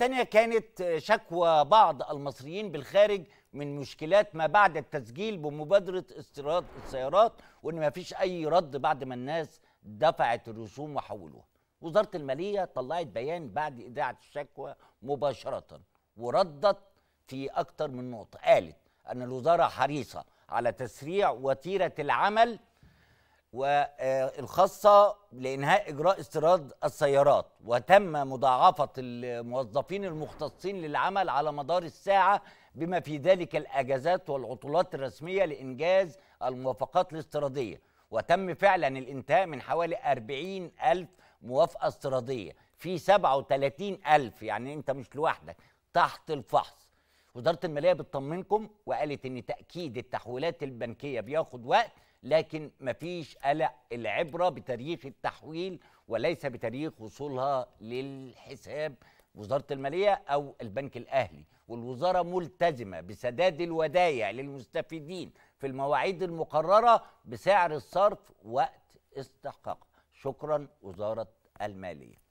الثانية كانت شكوى بعض المصريين بالخارج من مشكلات ما بعد التسجيل بمبادرة استيراد السيارات وإن ما فيش أي رد بعد ما الناس دفعت الرسوم وحولوها وزارة المالية طلعت بيان بعد إذاعة الشكوى مباشرة وردت في أكتر من نقطة قالت أن الوزارة حريصة على تسريع وتيرة العمل والخاصة لإنهاء إجراء استيراد السيارات وتم مضاعفة الموظفين المختصين للعمل على مدار الساعة بما في ذلك الأجازات والعطلات الرسمية لإنجاز الموافقات الاستيرادية وتم فعلا الانتهاء من حوالي 40 ألف موافقة استيرادية في 37 ألف يعني أنت مش لوحدك تحت الفحص وزارة المالية بتطمنكم وقالت إن تأكيد التحويلات البنكية بياخد وقت لكن مفيش قلق العبرة بتاريخ التحويل وليس بتاريخ وصولها للحساب وزارة المالية أو البنك الأهلي والوزارة ملتزمة بسداد الودايع للمستفيدين في المواعيد المقررة بسعر الصرف وقت استحقاقها شكرا وزارة المالية